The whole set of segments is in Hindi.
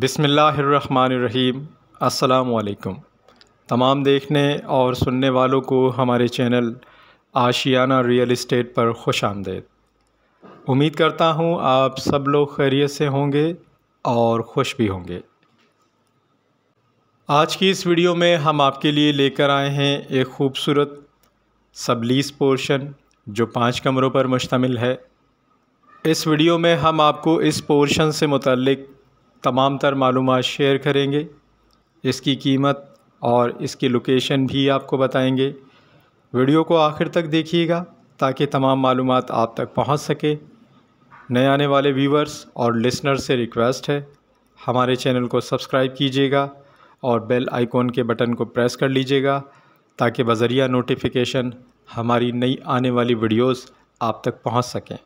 बिसमीम् अल्लाम तमाम देखने और सुनने वालों को हमारे चैनल आशियाना रियल इस्टेट पर खुश आमदेद उम्मीद करता हूँ आप सब लोग खैरियत से होंगे और खुश भी होंगे आज की इस वीडियो में हम आपके लिए लेकर आए हैं एक खूबसूरत सबलीस पोर्शन जो पाँच कमरों पर मुश्तमिल है इस वीडियो में हम आपको इस पोर्शन से मुतलक़ तमाम तर मालूम शेयर करेंगे इसकी कीमत और इसकी लोकेशन भी आपको बताएंगे वीडियो को आखिर तक देखिएगा ताकि तमाम मालूम आप तक पहुंच सके नए आने वाले व्यूवर्स और लिसनर से रिक्वेस्ट है हमारे चैनल को सब्सक्राइब कीजिएगा और बेल आइकॉन के बटन को प्रेस कर लीजिएगा ताकि बजरिया नोटिफिकेशन हमारी नई आने वाली वीडियोस आप तक पहुंच सकें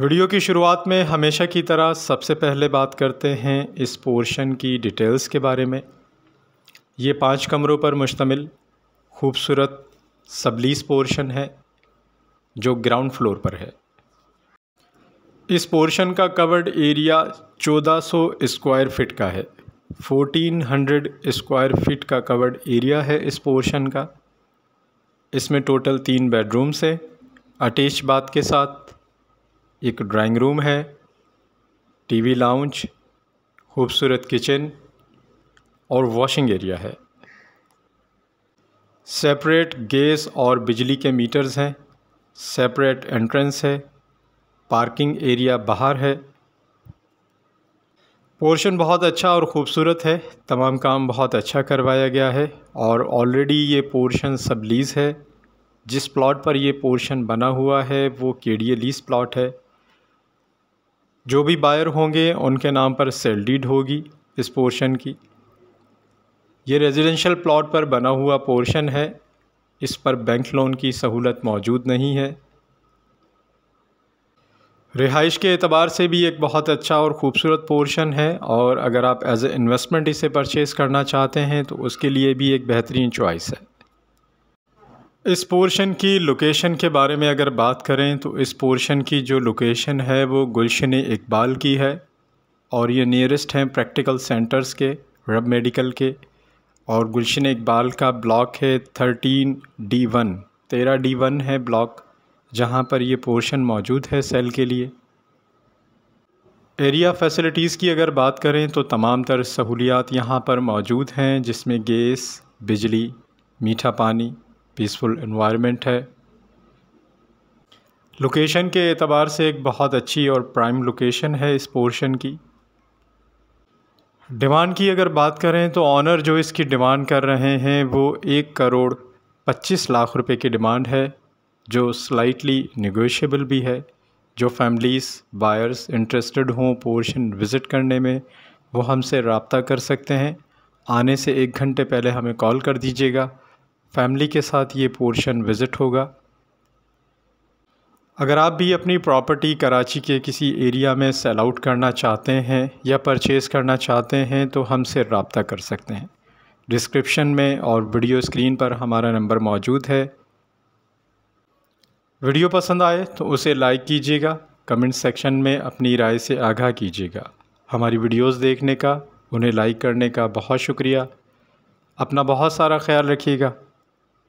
वीडियो की शुरुआत में हमेशा की तरह सबसे पहले बात करते हैं इस पोर्शन की डिटेल्स के बारे में ये पांच कमरों पर मुश्तमिल खूबसूरत सबलीस पोर्शन है जो ग्राउंड फ्लोर पर है इस पोर्शन का कवर्ड एरिया 1400 स्क्वायर फिट का है 1400 स्क्वायर फिट का कवर्ड एरिया है इस पोर्शन का इसमें टोटल तीन बेडरूम्स हैं अटैच बाथ के साथ एक ड्राइंग रूम है टीवी लाउंज खूबसूरत किचन और वॉशिंग एरिया है सेपरेट गैस और बिजली के मीटर्स हैं सेपरेट एंट्रेंस है पार्किंग एरिया बाहर है पोर्शन बहुत अच्छा और ख़ूबसूरत है तमाम काम बहुत अच्छा करवाया गया है और ऑलरेडी ये पोर्शन सब लीज़ है जिस प्लॉट पर ये पोर्शन बना हुआ है वो के डी लीज़ प्लॉट है जो भी बायर होंगे उनके नाम पर सेल डीड होगी इस पोर्शन की ये रेजिडेंशियल प्लॉट पर बना हुआ पोर्शन है इस पर बैंक लोन की सहूलत मौजूद नहीं है रिहाइश के अतबार से भी एक बहुत अच्छा और ख़ूबसूरत पोर्शन है और अगर आप एज ए इन्वेस्टमेंट इसे परचेज़ करना चाहते हैं तो उसके लिए भी एक बेहतरीन चॉइस है इस पोर्शन की लोकेशन के बारे में अगर बात करें तो इस पोर्शन की जो लोकेशन है वो गुलशन इकबाल की है और ये नियरेस्ट हैं प्रैक्टिकल सेंटर्स के रब मेडिकल के और गुलशन इकबाल का ब्लॉक है थर्टीन डी वन तेरह डी वन है ब्लॉक जहाँ पर ये पोर्शन मौजूद है सेल के लिए एरिया फैसिलिटीज़ की अगर बात करें तो तमाम तर सहूलियात यहाँ पर मौजूद हैं जिसमें गैस बिजली मीठा पानी पीसफुल इन्वायरमेंट है लोकेशन के एतबार से एक बहुत अच्छी और प्राइम लोकेशन है इस पोर्शन की डिमांड की अगर बात करें तो ऑनर जो इसकी डिमांड कर रहे हैं वो एक करोड़ पच्चीस लाख रुपए की डिमांड है जो स्लाइटली निगोशियबल भी है जो फैमिलीज़ बायर्स इंटरेस्टेड हों पोर्शन विज़िट करने में वो हमसे रबता कर सकते हैं आने से एक घंटे पहले हमें कॉल कर दीजिएगा फैमिली के साथ ये पोर्शन विज़िट होगा अगर आप भी अपनी प्रॉपर्टी कराची के किसी एरिया में सेल आउट करना चाहते हैं या परचेज़ करना चाहते हैं तो हमसे रबता कर सकते हैं डिस्क्रिप्शन में और वीडियो स्क्रीन पर हमारा नंबर मौजूद है वीडियो पसंद आए तो उसे लाइक कीजिएगा कमेंट सेक्शन में अपनी राय से आगाह कीजिएगा हमारी वीडियोस देखने का उन्हें लाइक करने का बहुत शुक्रिया अपना बहुत सारा ख्याल रखिएगा